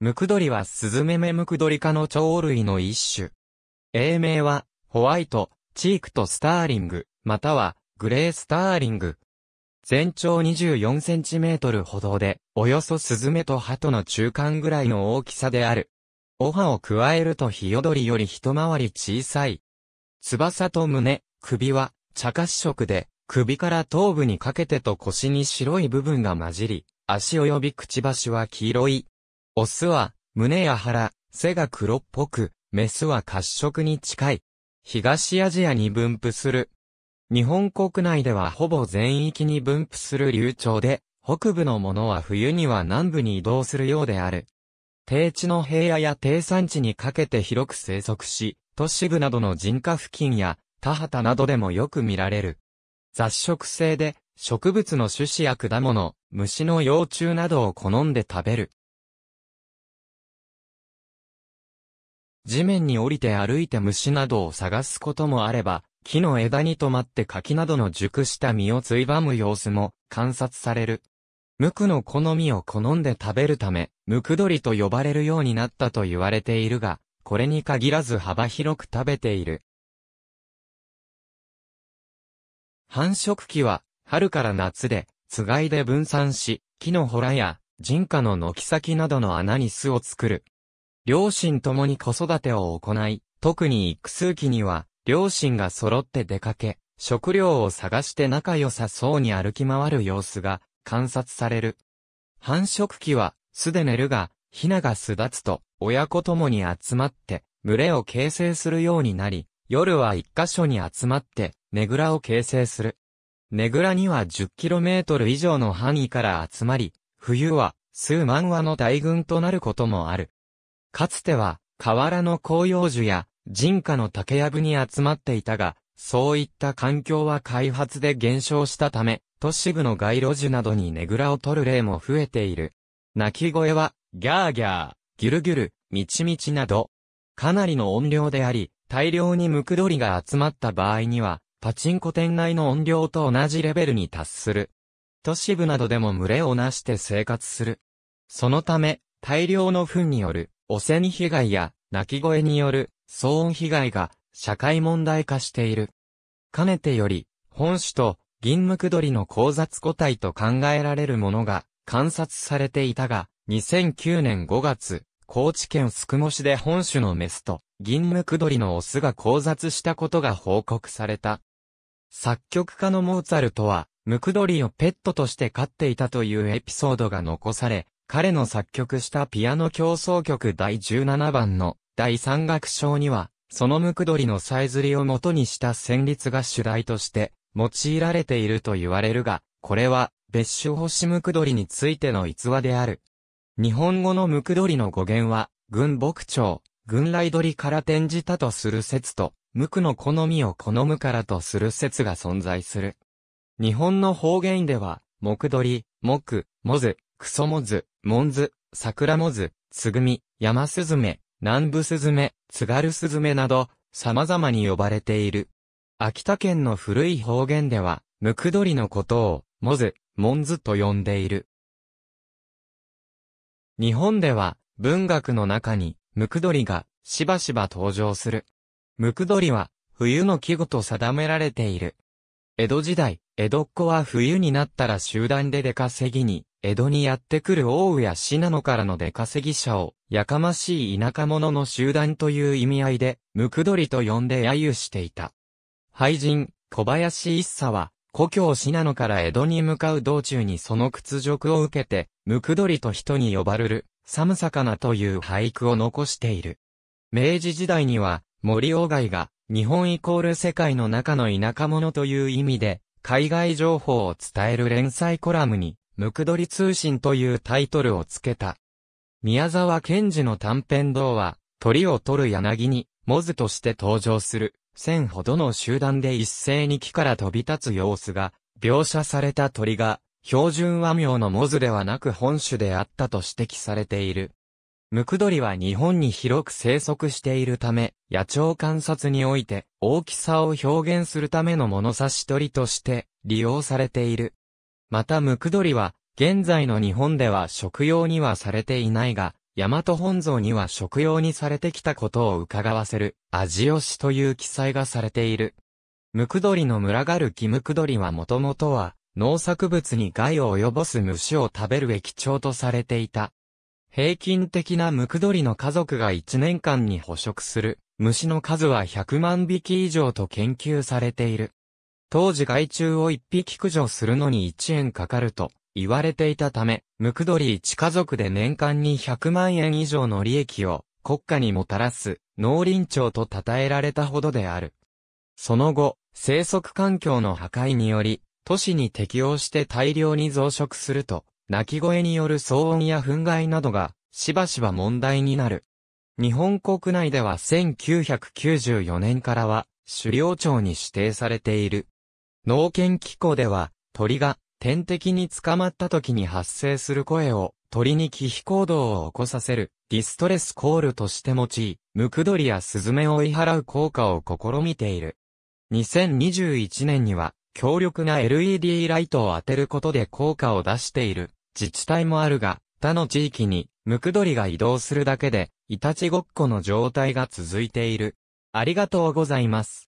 ムクドリはスズメメムクドリ科の鳥類の一種。英名は、ホワイト、チークとスターリング、または、グレースターリング。全長24センチメートルほどで、およそスズメとハトの中間ぐらいの大きさである。お歯を加えるとヒヨドリより一回り小さい。翼と胸、首は、茶褐色で、首から頭部にかけてと腰に白い部分が混じり、足及びくちばしは黄色い、オスは、胸や腹、背が黒っぽく、メスは褐色に近い。東アジアに分布する。日本国内ではほぼ全域に分布する流暢で、北部のものは冬には南部に移動するようである。低地の平野や低山地にかけて広く生息し、都市部などの人家付近や田畑などでもよく見られる。雑食性で、植物の種子や果物、虫の幼虫などを好んで食べる。地面に降りて歩いて虫などを探すこともあれば、木の枝に止まって柿などの熟した実をついばむ様子も観察される。無垢の好みを好んで食べるため、クド鳥と呼ばれるようになったと言われているが、これに限らず幅広く食べている。繁殖期は、春から夏で、つがいで分散し、木のほらや、人家の軒先などの穴に巣を作る。両親ともに子育てを行い、特に育数期には、両親が揃って出かけ、食料を探して仲良さそうに歩き回る様子が観察される。繁殖期は、巣で寝るが、ひなが巣立つと、親子ともに集まって、群れを形成するようになり、夜は一箇所に集まって、ねぐらを形成する。ねぐらには 10km 以上の範囲から集まり、冬は数万羽の大群となることもある。かつては、河原の紅葉樹や人家の竹やぶに集まっていたが、そういった環境は開発で減少したため、都市部の街路樹などにねぐらを取る例も増えている。鳴き声は、ギャーギャー、ギュルギュル、みちみちなど、かなりの音量であり、大量にムクドリが集まった場合には、パチンコ店内の音量と同じレベルに達する。都市部などでも群れをなして生活する。そのため、大量の糞による汚染被害や鳴き声による騒音被害が社会問題化している。かねてより、本種と銀ムクドリの交雑個体と考えられるものが観察されていたが、2009年5月、高知県宿毛市で本種のメスと銀ムクドリのオスが交雑したことが報告された。作曲家のモーツァルトは、ムクドリをペットとして飼っていたというエピソードが残され、彼の作曲したピアノ競争曲第17番の第3楽章には、そのムクドリのさえずりを元にした旋律が主題として用いられていると言われるが、これは別種星ムクドリについての逸話である。日本語のムクドリの語源は、軍牧長、軍来鳥から転じたとする説と、無垢の好みを好むからとする説が存在する。日本の方言では、木鳥、木、モズ、クソモズ、モンズ、桜モズ、つぐみ、マスズメ、南部スズメ、津軽スズメなど、様々に呼ばれている。秋田県の古い方言では、ムクドリのことを、モズ、モンズと呼んでいる。日本では、文学の中に、ムクドリが、しばしば登場する。ムクドリは、冬の季語と定められている。江戸時代、江戸っ子は冬になったら集団で出稼ぎに、江戸にやってくる大や信濃からの出稼ぎ者を、やかましい田舎者の集団という意味合いで、ムクドリと呼んで揶揄していた。俳人、小林一茶は、故郷信濃から江戸に向かう道中にその屈辱を受けて、ムクドリと人に呼ばれる、寒さかなという俳句を残している。明治時代には、森鴎外が、日本イコール世界の中の田舎者という意味で、海外情報を伝える連載コラムに、ムクドリ通信というタイトルをつけた。宮沢賢治の短編童話、鳥を取る柳に、モズとして登場する、千ほどの集団で一斉に木から飛び立つ様子が、描写された鳥が、標準和名のモズではなく本種であったと指摘されている。ムクドリは日本に広く生息しているため、野鳥観察において大きさを表現するための物差し鳥として利用されている。またムクドリは、現在の日本では食用にはされていないが、大和本草には食用にされてきたことを伺わせる、味しという記載がされている。ムクドリの群がるキムクドリはもともとは、農作物に害を及ぼす虫を食べる液長とされていた。平均的なムクドリの家族が1年間に捕食する、虫の数は100万匹以上と研究されている。当時害虫を一匹駆除するのに1円かかると言われていたため、ムクドリ一家族で年間に100万円以上の利益を国家にもたらす農林庁と称えられたほどである。その後、生息環境の破壊により、都市に適応して大量に増殖すると、鳴き声による騒音や憤慨などが、しばしば問題になる。日本国内では1994年からは、狩猟町に指定されている。農研機構では、鳥が天敵に捕まった時に発生する声を、鳥に忌避行動を起こさせる、ディストレスコールとして用い、ムクドリやスズメを追い払う効果を試みている。2021年には、強力な LED ライトを当てることで効果を出している自治体もあるが、他の地域にムクドリが移動するだけで、いたちごっこの状態が続いている。ありがとうございます。